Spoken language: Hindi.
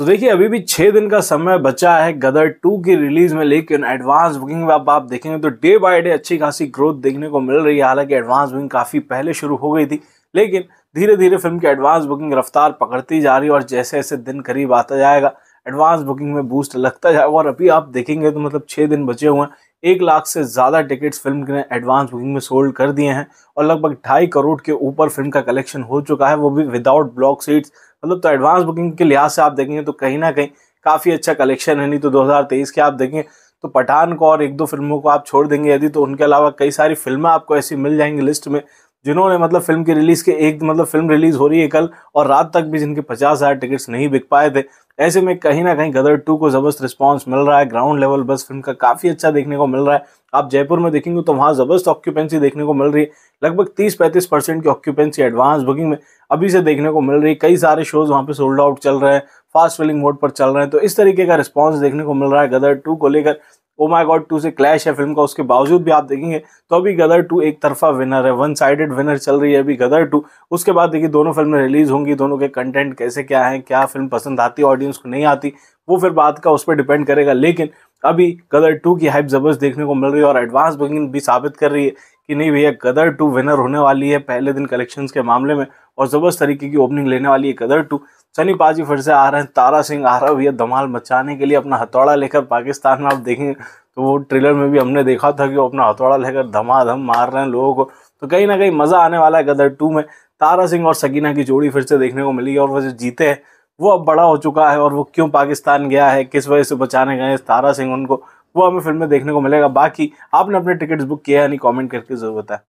तो देखिए अभी भी छः दिन का समय बचा है गदर टू की रिलीज में लेकिन एडवांस बुकिंग में आप, आप देखेंगे तो डे बाय डे अच्छी खासी ग्रोथ देखने को मिल रही है हालांकि एडवांस बुकिंग काफ़ी पहले शुरू हो गई थी लेकिन धीरे धीरे फिल्म की एडवांस बुकिंग रफ्तार पकड़ती जा रही है और जैसे जैसे दिन करीब आता जाएगा एडवांस बुकिंग में बूस्ट लगता जाएगा और अभी आप देखेंगे तो मतलब छः दिन बचे हुए हैं एक लाख से ज़्यादा टिकट्स फिल्म ने एडवांस बुकिंग में सोल्ड कर दिए हैं और लगभग ढाई करोड़ के ऊपर फिल्म का कलेक्शन हो चुका है वो भी विदाउट ब्लॉक सीट्स मतलब तो एडवांस बुकिंग के लिहाज से आप देखेंगे तो कहीं ना कहीं काफ़ी अच्छा कलेक्शन है नहीं तो 2023 के आप देखें तो पठान को और एक दो फिल्मों को आप छोड़ देंगे यदि तो उनके अलावा कई सारी फिल्में आपको ऐसी मिल जाएंगी लिस्ट में जिन्होंने मतलब फिल्म की रिलीज़ के एक मतलब फिल्म रिलीज़ हो रही है कल और रात तक भी जिनके पचास हज़ार टिकट्स नहीं बिक पाए थे ऐसे में कहीं ना कहीं गदर टू को जबरदस्त रिस्पॉन्स मिल रहा है ग्राउंड लेवल बस फिल्म का काफी अच्छा देखने को मिल रहा है आप जयपुर में देखेंगे तो वहाँ जबरदस्त ऑक्यूपेंसी देखने को मिल रही है लगभग 30-35 परसेंट की ऑक्यूपेंसी एडवांस बुकिंग में अभी से देखने को मिल रही है कई सारे शोज वहाँ पे सोल्ड आउट चल रहे हैं फास्ट फिलिंग मोड पर चल रहे हैं तो इस तरीके का रिस्पॉन्स देखने को मिल रहा है गदर टू को लेकर ओ माई गॉड टू से क्लैश है फिल्म का उसके बावजूद भी आप देखेंगे तो अभी गदर टू एक तरफा विनर है वन साइडेड विनर चल रही है अभी गदर टू उसके बाद देखिए दोनों फिल्में रिलीज होंगी दोनों के कंटेंट कैसे क्या है क्या फिल्म पसंद आती है ऑडियंस को नहीं आती वो फिर बात का उस पर डिपेंड करेगा लेकिन अभी गदर टू की हाइप जबरदस्त देखने को मिल रही है और एडवांस बुकिंग भी साबित कर रही है कि नहीं भैया कदर टू विनर होने वाली है पहले दिन कलेक्शन के मामले में और ज़बरदस्त तरीके की ओपनिंग लेने वाली है कदर टू सनी पाजी फिर से आ रहे हैं तारा सिंह आ रहा भैया धमाल मचाने के लिए अपना हथौड़ा लेकर पाकिस्तान में आप देखेंगे तो वो ट्रेलर में भी हमने देखा था कि वो अपना हथौड़ा लेकर धमाधम मार रहे हैं लोगों को तो कहीं ना कहीं मज़ा आने वाला है गदर टू में तारा सिंह और सकीना की जोड़ी फिर से देखने को मिली और वह जो जीते हैं वो अब बड़ा हो चुका है और वो क्यों पाकिस्तान गया है किस वजह से बचाने गए तारा सिंह उनको वो हमें फिल्म में देखने को मिलेगा बाकी आपने अपने टिकट्स बुक किया है नहीं कॉमेंट करके ज़रूर बताया